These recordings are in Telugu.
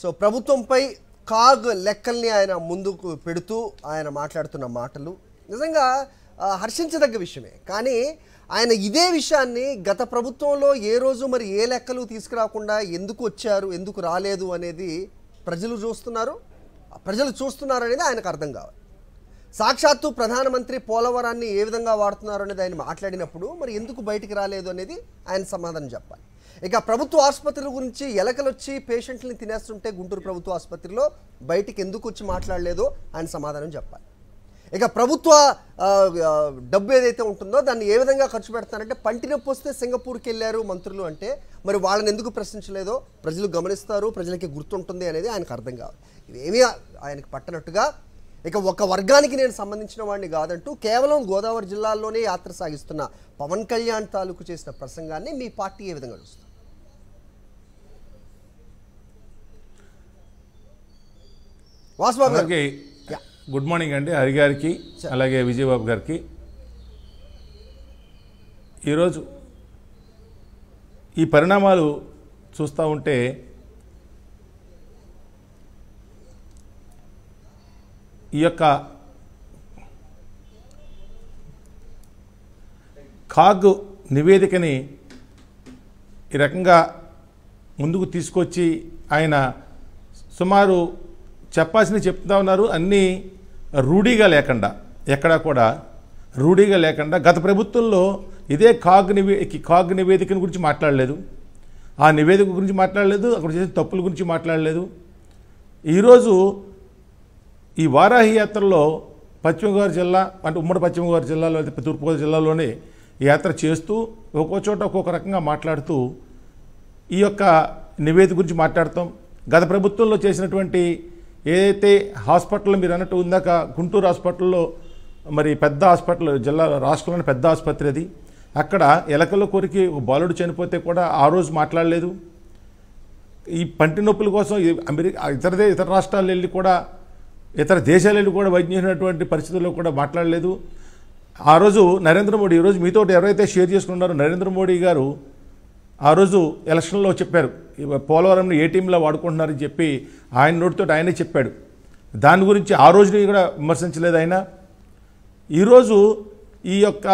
సో ప్రభుత్వంపై కాగ్ లెక్కల్ని ఆయన ముందుకు పెడుతూ ఆయన మాట్లాడుతున్న మాటలు నిజంగా హర్షించదగ్గ విషయమే కానీ ఆయన ఇదే విషయాన్ని గత ప్రభుత్వంలో ఏ రోజు మరి ఏ లెక్కలు తీసుకురాకుండా ఎందుకు వచ్చారు ఎందుకు రాలేదు అనేది ప్రజలు చూస్తున్నారు ప్రజలు చూస్తున్నారు అనేది ఆయనకు అర్థం కావాలి సాక్షాత్తు ప్రధానమంత్రి పోలవరాన్ని ఏ విధంగా వాడుతున్నారు అనేది ఆయన మాట్లాడినప్పుడు మరి ఎందుకు బయటికి రాలేదు అనేది ఆయన సమాధానం చెప్పాలి ఇక ప్రభుత్వ ఆసుపత్రుల గురించి ఎలకలు వచ్చి పేషెంట్ని తినేస్తుంటే గుంటూరు ప్రభుత్వ ఆసుపత్రిలో బయటికి ఎందుకు వచ్చి మాట్లాడలేదో ఆయన సమాధానం చెప్పాలి ఇక ప్రభుత్వ డబ్బు ఏదైతే ఉంటుందో దాన్ని ఏ విధంగా ఖర్చు పెడతానంటే పంటి నొప్పి వస్తే సింగపూర్కి వెళ్ళారు మంత్రులు అంటే మరి వాళ్ళని ఎందుకు ప్రశ్నించలేదో ప్రజలు గమనిస్తారు ప్రజలకి గుర్తుంటుంది అనేది ఆయనకు అర్థం కావాలి ఇవేమీ ఆయనకు పట్టనట్టుగా ఇక ఒక వర్గానికి నేను సంబంధించిన వాడిని కాదంటూ కేవలం గోదావరి జిల్లాల్లోనే యాత్ర సాగిస్తున్న పవన్ కళ్యాణ్ తాలూకు చేసిన ప్రసంగాన్ని మీ పార్టీ ఏ విధంగా చూస్తుంది వాసుబాబు గారికి గుడ్ మార్నింగ్ అండి హరి గారికి అలాగే విజయబాబు గారికి ఈరోజు ఈ పరిణామాలు చూస్తూ ఉంటే ఈ యొక్క కాగ్ నివేదికని ఈ రకంగా ముందుకు తీసుకొచ్చి ఆయన సుమారు చెప్పాల్సింది చెప్తా ఉన్నారు అన్నీ రూఢీగా లేకుండా ఎక్కడా కూడా రూఢీగా లేకుండా గత ప్రభుత్వంలో ఇదే కాగ్ నివే కాగ్ నివేదికను గురించి మాట్లాడలేదు ఆ నివేదిక గురించి మాట్లాడలేదు అక్కడ చేసిన తప్పుల గురించి మాట్లాడలేదు ఈరోజు ఈ వారాహి యాత్రలో పశ్చిమగోదావరి జిల్లా అంటే ఉమ్మడి పశ్చిమగోదావరి జిల్లాలో అయితే తూర్పుగోదావరి జిల్లాలోనే యాత్ర చేస్తూ ఒక్కో చోట ఒక్కొక్క రకంగా మాట్లాడుతూ ఈ యొక్క నివేదిక గురించి మాట్లాడతాం గత ప్రభుత్వంలో చేసినటువంటి ఏదైతే హాస్పిటల్ మీరు అన్నట్టు ఉందాక గుంటూరు హాస్పిటల్లో మరి పెద్ద హాస్పిటల్ జిల్లా రాష్ట్రంలోని పెద్ద ఆసుపత్రి అది అక్కడ ఎలకల కొరికి బాలుడు చనిపోతే కూడా ఆ రోజు మాట్లాడలేదు ఈ పంటి నొప్పుల కోసం అమెరికా ఇతరదే ఇతర రాష్ట్రాలు వెళ్ళి కూడా ఇతర దేశాలు వెళ్ళి కూడా వైద్యునటువంటి పరిస్థితుల్లో కూడా మాట్లాడలేదు ఆ రోజు నరేంద్ర మోడీ ఈరోజు మీతో ఎవరైతే షేర్ చేసుకున్నారో నరేంద్ర మోడీ గారు ఆ రోజు ఎలక్షన్లో చెప్పారు పోలవరంని ఏ టీంలో వాడుకుంటున్నారని చెప్పి ఆయన నోటితో ఆయనే చెప్పాడు దాని గురించి ఆ రోజుని కూడా విమర్శించలేదు ఆయన ఈరోజు ఈ యొక్క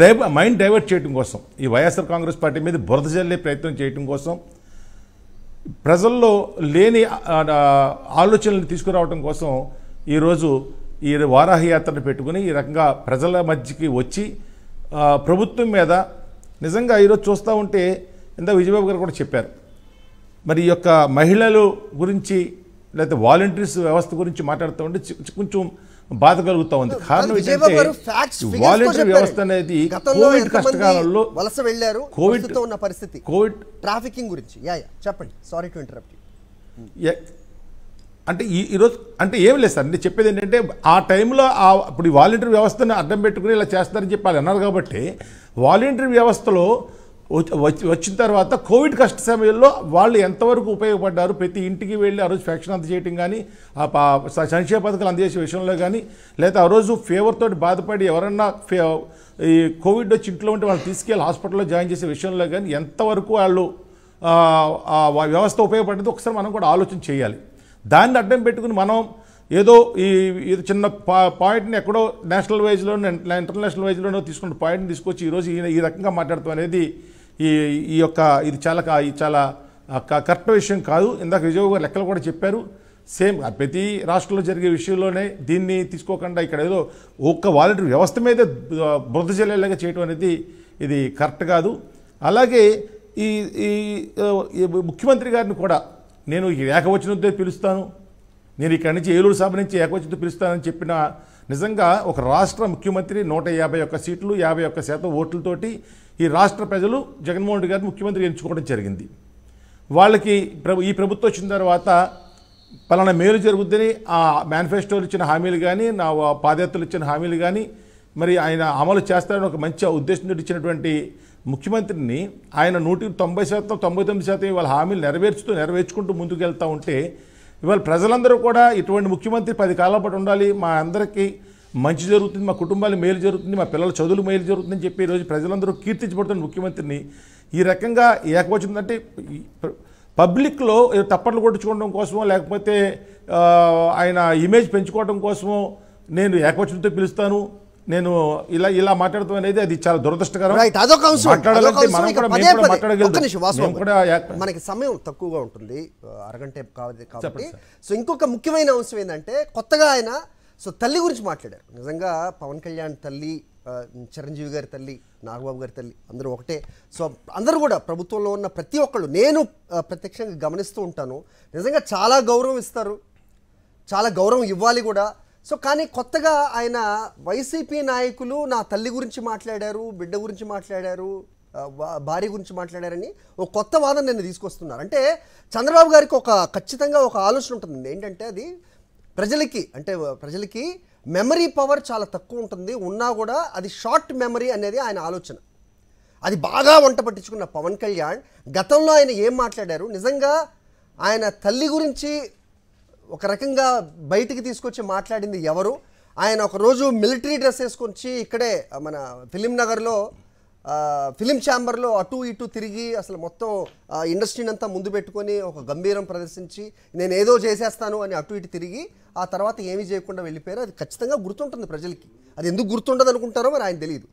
డైవ మైండ్ డైవర్ట్ చేయడం కోసం ఈ వైఎస్ఆర్ కాంగ్రెస్ పార్టీ మీద బురద జల్లే ప్రయత్నం చేయటం కోసం ప్రజల్లో లేని ఆలోచనలు తీసుకురావడం కోసం ఈరోజు ఈ వారాహయాత్రను యాత్రను పెట్టుకుని ఈ రకంగా ప్రజల మధ్యకి వచ్చి ప్రభుత్వం మీద నిజంగా ఈరోజు చూస్తూ ఉంటే ఇంత విజయబాబు గారు కూడా చెప్పారు మరి యొక్క మహిళలు గురించి లేకపోతే వాలంటీర్స్ వ్యవస్థ గురించి మాట్లాడుతూ ఉంటే కొంచెం బాధ కలుగుతూ ఉంది కారణం ఏంటంటే వాలంటీర్ వ్యవస్థ అనేది కోవిడ్ కష్టకాలంలో వలస వెళ్ళారు కోవిడ్ ఉన్న పరిస్థితి కోవిడ్ ట్రాఫికింగ్ గురించి యా చెప్పండి సారీ టు ఇంటరప్ట్ అంటే ఈ ఈరోజు అంటే ఏం లేదు సార్ నేను చెప్పేది ఏంటంటే ఆ టైంలో ఆ ఇప్పుడు ఈ వాలంటీర్ వ్యవస్థను అడ్డం పెట్టుకుని ఇలా చేస్తారని చెప్పి అన్నారు కాబట్టి వాలంటీర్ వ్యవస్థలో వచ్చిన తర్వాత కోవిడ్ కష్ట సమయంలో వాళ్ళు ఎంతవరకు ఉపయోగపడ్డారు ప్రతి ఇంటికి వెళ్ళి ఆ రోజు ఫ్యాక్షన్ అందజేయటం కానీ ఆ సంక్షేమ పథకాలు అందజేసే విషయంలో కానీ లేదా ఆ రోజు ఫీవర్ తోటి బాధపడి ఎవరన్నా ఈ కోవిడ్ వచ్చి ఇంట్లో ఉంటే వాళ్ళు తీసుకెళ్ళి హాస్పిటల్లో జాయిన్ చేసే విషయంలో కానీ ఎంతవరకు వాళ్ళు వ్యవస్థ ఉపయోగపడ్డది ఒకసారి మనం కూడా ఆలోచన చేయాలి దాన్ని అడ్డం పెట్టుకుని మనం ఏదో ఈ ఇది చిన్న పాయింట్ని ఎక్కడో నేషనల్ వైజ్లో ఇంటర్నేషనల్ వైజ్లోనో తీసుకున్న పాయింట్ని తీసుకొచ్చి ఈరోజు ఈయన ఈ రకంగా మాట్లాడతాం అనేది ఈ ఈ యొక్క ఇది చాలా చాలా కరెక్ట్ విషయం కాదు ఇందాక విజయ్ గారు లెక్కలు కూడా చెప్పారు సేమ్ ప్రతి రాష్ట్రంలో జరిగే విషయంలోనే దీన్ని తీసుకోకుండా ఇక్కడ ఏదో ఒక్క వాలంటీర్ వ్యవస్థ మీద బురద చెల్లెలాగా చేయడం అనేది ఇది కరెక్ట్ కాదు అలాగే ఈ ఈ ముఖ్యమంత్రి గారిని కూడా నేను ఏకవచనంతో పిలుస్తాను నేను ఇక్కడి నుంచి ఏలూరు సభ నుంచి ఏకవచనంతో పిలుస్తానని చెప్పిన నిజంగా ఒక రాష్ట్ర ముఖ్యమంత్రి నూట యాభై ఒక్క సీట్లు యాభై ఒక్క శాతం ఓట్లతోటి ఈ రాష్ట్ర ప్రజలు జగన్మోహన్ రెడ్డి గారిని ముఖ్యమంత్రి ఎంచుకోవడం జరిగింది వాళ్ళకి ఈ ప్రభుత్వం వచ్చిన తర్వాత పలానా మేలు జరుగుద్దని ఆ మేనిఫెస్టోలు ఇచ్చిన హామీలు కానీ నా పాదయాత్రలు ఇచ్చిన హామీలు కానీ మరి ఆయన అమలు చేస్తారని ఒక మంచి ఉద్దేశంతో ఇచ్చినటువంటి ముఖ్యమంత్రిని ఆయన నూటి తొంభై శాతం తొంభై తొమ్మిది శాతం ఇవాళ హామీలు నెరవేర్చుతూ నెరవేర్చుకుంటూ ముందుకు వెళ్తూ ఉంటే ఇవాళ ప్రజలందరూ కూడా ఇటువంటి ముఖ్యమంత్రి పది కాలం పాటు ఉండాలి మా అందరికీ మంచి జరుగుతుంది మా కుటుంబాలు మేలు జరుగుతుంది మా పిల్లల చదువులు మేలు జరుగుతుందని చెప్పి ఈరోజు ప్రజలందరూ కీర్తించబడుతున్న ముఖ్యమంత్రిని ఈ రకంగా ఏకపోతుందంటే పబ్లిక్లో తప్పట్లు కొట్టుకోవడం కోసమో లేకపోతే ఆయన ఇమేజ్ పెంచుకోవడం కోసమో నేను ఏకవచనంతో పిలుస్తాను నేను ఇలా ఇలా మాట్లాడటం అనేది అది చాలా దురదృష్టకరం మనకి సమయం తక్కువగా ఉంటుంది అరగంటే కావాలి కాబట్టి సో ఇంకొక ముఖ్యమైన అంశం ఏంటంటే కొత్తగా ఆయన సో తల్లి గురించి మాట్లాడారు నిజంగా పవన్ కళ్యాణ్ తల్లి చిరంజీవి గారి తల్లి నాగబాబు గారి తల్లి అందరూ ఒకటే సో అందరూ కూడా ప్రభుత్వంలో ఉన్న ప్రతి ఒక్కళ్ళు నేను ప్రత్యక్షంగా గమనిస్తూ ఉంటాను నిజంగా చాలా గౌరవం ఇస్తారు చాలా గౌరవం ఇవ్వాలి కూడా సో కానీ కొత్తగా ఆయన వైసీపీ నాయకులు నా తల్లి గురించి మాట్లాడారు బిడ్డ గురించి మాట్లాడారు భార్య గురించి మాట్లాడారని ఒక కొత్త వాదన నేను తీసుకొస్తున్నారు అంటే చంద్రబాబు గారికి ఒక ఖచ్చితంగా ఒక ఆలోచన ఉంటుంది ఏంటంటే అది ప్రజలకి అంటే ప్రజలకి మెమరీ పవర్ చాలా తక్కువ ఉంటుంది ఉన్నా కూడా అది షార్ట్ మెమరీ అనేది ఆయన ఆలోచన అది బాగా వంట పట్టించుకున్న పవన్ కళ్యాణ్ గతంలో ఆయన ఏం మాట్లాడారు నిజంగా ఆయన తల్లి గురించి ఒక రకంగా బయటికి తీసుకొచ్చి మాట్లాడింది ఎవరు ఆయన ఒకరోజు మిలిటరీ డ్రెస్ వేసుకొచ్చి ఇక్కడే మన ఫిలిం నగర్లో ఫిలిం ఛాంబర్లో అటు ఇటు తిరిగి అసలు మొత్తం ఇండస్ట్రీని అంతా ముందు పెట్టుకొని ఒక గంభీరం ప్రదర్శించి నేను ఏదో చేసేస్తాను అని అటు ఇటు తిరిగి ఆ తర్వాత ఏమీ చేయకుండా వెళ్ళిపోయారు అది ఖచ్చితంగా గుర్తుంటుంది ప్రజలకి అది ఎందుకు గుర్తుండదు అనుకుంటారో మరి ఆయన తెలియదు